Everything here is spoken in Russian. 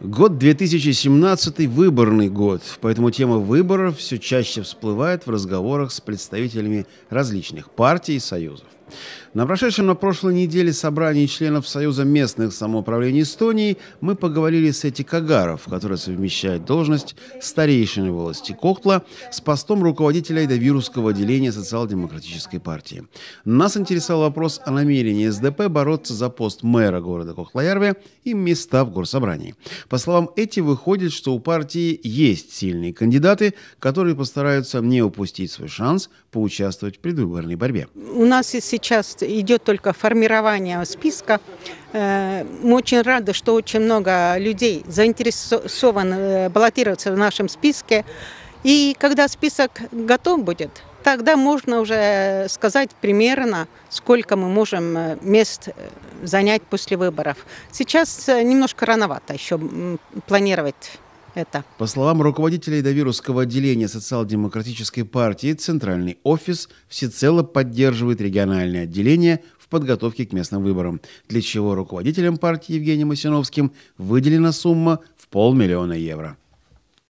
Год 2017 – выборный год, поэтому тема выборов все чаще всплывает в разговорах с представителями различных партий и союзов. На прошедшем на прошлой неделе собрании членов Союза местных самоуправлений Эстонии мы поговорили с Эти Кагаров, который совмещает должность старейшины власти Кохтла с постом руководителя Эдовирусского отделения социал-демократической партии. Нас интересовал вопрос о намерении СДП бороться за пост мэра города Кохлоярве и места в горсобрании. По словам Эти, выходит, что у партии есть сильные кандидаты, которые постараются не упустить свой шанс поучаствовать в предвыборной борьбе. У нас есть сейчас идет только формирование списка. Э, мы очень рады, что очень много людей заинтересованы э, баллотироваться в нашем списке. И когда список готов будет, тогда можно уже сказать примерно, сколько мы можем э, мест занять после выборов. Сейчас немножко рановато еще планировать это. По словам руководителей Довирусского отделения социал-демократической партии, центральный офис всецело поддерживает региональное отделение в подготовке к местным выборам, для чего руководителем партии Евгением Осиновским выделена сумма в полмиллиона евро.